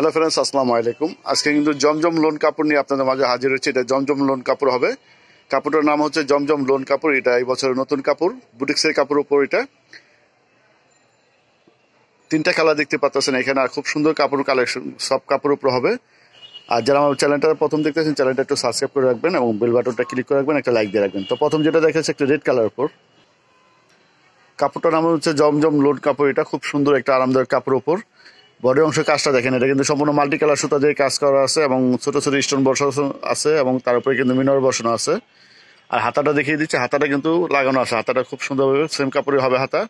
hello friends আসসালামু আলাইকুম আজকে কিন্তু জমজম লোন কাপড় নিয়ে আপনাদের মাঝে হাজির হচ্ছে এটা জমজম লোন কাপড় হবে কাপড়টার নাম হচ্ছে জমজম লোন কাপড় এটা এই বছরের নতুন কাপড় বুটিক্সের কাপড় উপর এটা তিনটা কালার দেখতে পাচ্ছেন এখানে আর খুব সুন্দর কাপড় কালেকশন সব কাপড় উপর হবে আর যারা আমার চ্যানেলটা প্রথম দেখতেছেন চ্যানেলটা একটু সাবস্ক্রাইব করে রাখবেন এবং বেল বাটনটা ক্লিক করে রাখবেন একটা লাইক দিয়ে রাখবেন তো প্রথম যেটা দেখাচ্ছে একটা রেড কালার উপর কাপড়টার নাম হচ্ছে জমজম লোন কাপড় এটা খুব সুন্দর একটা আরামদায়ক কাপড় উপর বডির অংশ কাজটা দেখেন এটা কিন্তু সম্পূর্ণ মাল্টি কালার সুতা দিয়ে কাজ করা আছে এবং ছোট ছোটো স্টোন বসানো আছে এবং তার উপরে কিন্তু মিনার বসানো আছে আর হাতাটা দেখিয়ে দিচ্ছে হাতাটা কিন্তু লাগানো আছে হাতাটা খুব সুন্দরভাবে সেম কাপড়ে হবে হাতা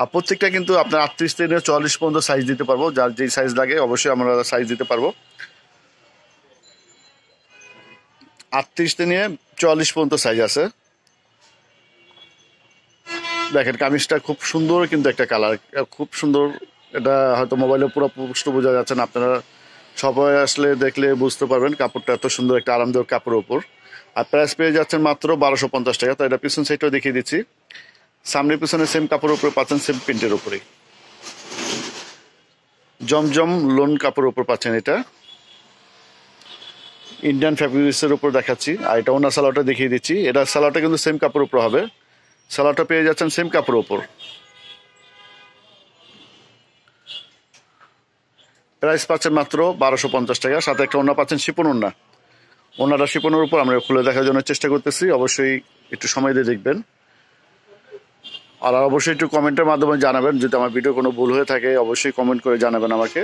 আর প্রত্যেকটা কিন্তু আপনার আটত্রিশ থেকে চল্লিশ পর্যন্ত সাইজ দিতে পারবো যার যেই সাইজ লাগে অবশ্যই আমরা সাইজ দিতে পারবো আটত্রিশ নিয়ে চল্লিশ পর্যন্ত সাইজ আছে দেখেন কামিজটা খুব সুন্দর কিন্তু একটা কালার খুব সুন্দর এটা হয়তো মোবাইলে পুরো পুষ্ট বোঝা যাচ্ছে না আপনারা সবাই আসলে দেখলে বুঝতে পারবেন কাপড়টা এত সুন্দর একটা আরামদায়ক কাপড়ের ওপর আর প্রাইস পেয়ে যাচ্ছেন মাত্র বারোশো পঞ্চাশ টাকা তো এটা পিছন সাইডটাও দেখিয়ে দিচ্ছি সামনে পিছনে সেম কাপড়ের উপরে পাচ্ছেন সেম প্রিন্টের উপরেই জমজম লোন কাপড়ের উপর পাচ্ছেন এটা ইন্ডিয়ান ফ্যাব্রিক্সের উপর দেখাচ্ছি আর এটা ওনার সালোয়ারটা দেখিয়ে দিচ্ছি এটা স্যালাডটা কিন্তু সেম কাপড়ের উপর হবে স্যালাডটা পেয়ে যাচ্ছেন সেম কাপড়ের উপর প্রাইস পাচ্ছেন মাত্র বারোশো পঞ্চাশ টাকা সাথে একটা ওনা পাচ্ছেন শিপন ওনা ওনারা শিপনের উপর আমরা খুলে দেখার জন্য চেষ্টা করতেছি অবশ্যই একটু সময় দিয়ে দেখবেন আর অবশ্যই একটু কমেন্টের মাধ্যমে জানাবেন যদি আমার ভিডিও কোনো ভুল হয়ে থাকে অবশ্যই কমেন্ট করে জানাবেন আমাকে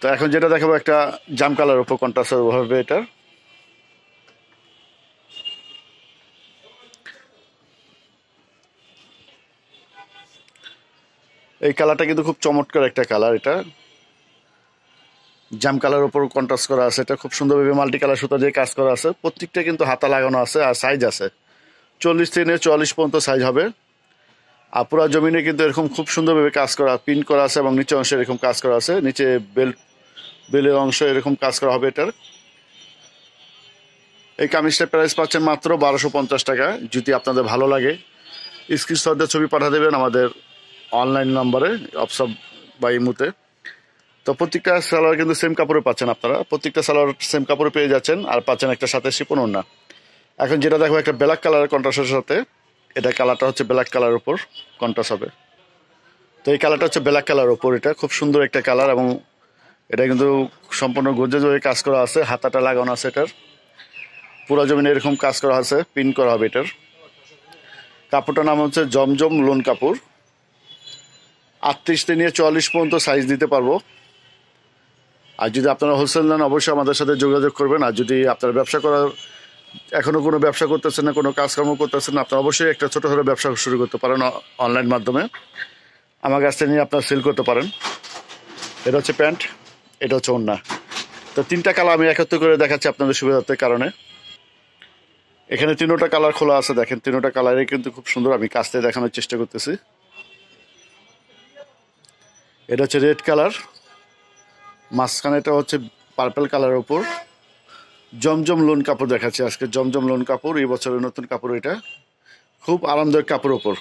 তো এখন যেটা দেখাবো একটা জাম কালার উপর কন্ট্রাস্ট হবে এটার এই কালারটা কিন্তু খুব চমৎকার একটা কালার এটা জাম কালার ওপর কন্ট্রাস্ট করা আছে এটা খুব সুন্দরভাবে মাল্টি কালার সুতা দিয়ে কাজ করা আছে প্রত্যেকটা কিন্তু হাতা লাগানো আছে আর সাইজ আছে চল্লিশ থেকে চল্লিশ পর্যন্ত সাইজ হবে আর পুরা জমিনে কিন্তু এরকম খুব সুন্দরভাবে কাজ করা পিন করা আছে এবং নিচে অংশে এরকম কাজ করা আছে নিচে বেল্ট বেলের অংশ এরকম কাজ করা হবে এটার এই কামিজটার প্রাইস পাচ্ছেন মাত্র বারোশো পঞ্চাশ টাকা যদি আপনাদের ভালো লাগে স্ক্রিনশটদের ছবি পাঠা দেবেন আমাদের অনলাইন নাম্বারে অপসাব বা ইমুতে তো প্রত্যেকটা সালোয়ার কিন্তু সেম কাপড়ে পাচ্ছেন আপনারা প্রত্যেকটা সালোয়ার সেম কাপড়ে পেয়ে যাচ্ছেন আর পাচ্ছেন একটা সাথে শিপন না এখন যেটা দেখো একটা ব্ল্যাক কালারের কন্ট্রাস্টের সাথে এটা কালারটা হচ্ছে ব্ল্যাক কালারের উপর কন্ট্রাস্ট হবে তো এই কালারটা হচ্ছে ব্ল্যাক কালার ওপর এটা খুব সুন্দর একটা কালার এবং এটা কিন্তু সম্পূর্ণ গোজে জয়ে কাজ করা আছে হাতাটা লাগানো আছে এটার পুরো জমিনে এরকম কাজ করা আছে পিন করা হবে এটার কাপড়টার নাম হচ্ছে জমজম লোন কাপড় আটত্রিশটা নিয়ে চুয়াল্লিশ পর্যন্ত সাইজ দিতে পারবো আর যদি আপনারা হোলসেল নেন অবশ্যই আমাদের সাথে যোগাযোগ করবেন আর যদি আপনারা ব্যবসা করার এখনও কোনো ব্যবসা করতেছেন না কোনো কাজকর্ম করতেছেন না আপনারা অবশ্যই একটা ছোটো ছোটো ব্যবসা শুরু করতে পারেন অনলাইন মাধ্যমে আমার কাছ থেকে নিয়ে আপনারা সেল করতে পারেন এটা হচ্ছে প্যান্ট এটা হচ্ছে অন্য তো তিনটা কালার আমি একত্র করে দেখাচ্ছি আপনাদের সুবিধার্থের কারণে এখানে তিনোটা কালার খোলা আছে দেখেন তিনোটা কালারে কিন্তু খুব সুন্দর আমি থেকে দেখানোর চেষ্টা করতেছি এটা হচ্ছে রেড কালার মাঝখানে এটা হচ্ছে পার্পেল কালারের ওপর জমজম লোন কাপড় দেখাচ্ছে আজকে জমজম লোন কাপড় এই বছরের নতুন কাপড় এটা খুব আরামদায়ক কাপড় ওপর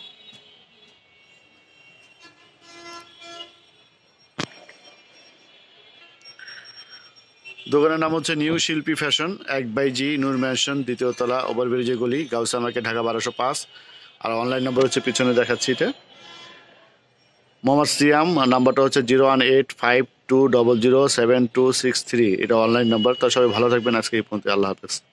দোকানের নাম হচ্ছে নিউ শিল্পী ফ্যাশন এক বাই জি নূর ম্যানশন দ্বিতীয়তলা ওভারব্রিজে গলি গাউসা মার্কেট ঢাকা বারোশো পাঁচ আর অনলাইন নম্বর হচ্ছে পিছনে দেখাচ্ছি এটা মোহাম্মদ সিয়াম নাম্বারটা হচ্ছে zero one eight five two double zero seven two six three এটা অনলাইন নাম্বার তো সবাই ভালো থাকবেন আজকে এই পর্যন্ত আল্লাহ হাফেজ